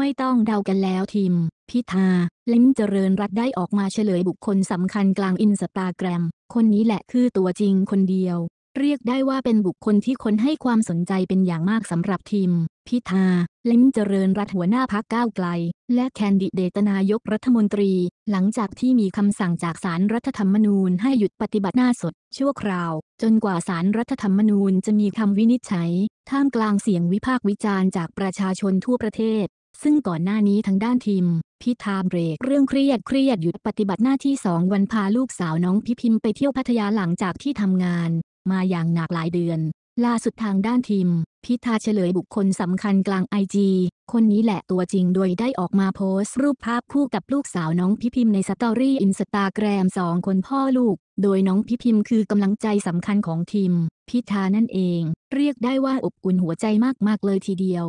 ไม่ต้องเดากันแล้วทีมพิธาลิมเจริญรัตได้ออกมาเฉลยบุคคลสำคัญกลางอินสตาแกรม คนนี้แหละคือตัวจริงคนเดียว เรียกได้ว่าเป็นบุคคลที่คนให้ความสนใจเป็นอย่างมากสำหรับทีมพิธาลิมเจริญรัตหัวหน้าพักก้าวไกล และแคนดิเดตนายกรัฐมนตรี หลังจากที่มีคำสั่งจากสารรัฐธรรมนูญให้หยุดปฏิบัติหน้าสดชั่วคราว จนกว่าสารรัฐธรรมนูญจะมีคำวินิจฉัย ท่ามกลางเสียงวิพากษ์วิจารณ์จากประชาชนทั่วประเทศซึ่งก่อนหน้านี้ทางด้านทีมพิธาเบรกเรื่องเครียดเครียดหยุดปฏิบัติหน้าที่สองวันพาลูกสาวน้องพิพิมไปเที่ยวพัทยาหลังจากที่ทำงาน มาอย่างหนักหลายเดือน ล่าสุดทางด้านทีมพิธาเฉลยบุคคลสำคัญกลางไอจีคนนี้แหละตัวจริงโดยได้ออกมาโพสต์ รูปภาพคู่กับลูกสาวน้องพิพิมในสตอรี่อินสตาแกรมสองคนพ่อลูก โดยน้องพิพิมคือกำลังใจสำคัญของทีมพิธานั่นเอง เรียกได้ว่าอบอุ่นหัวใจมากๆเลยทีเดียว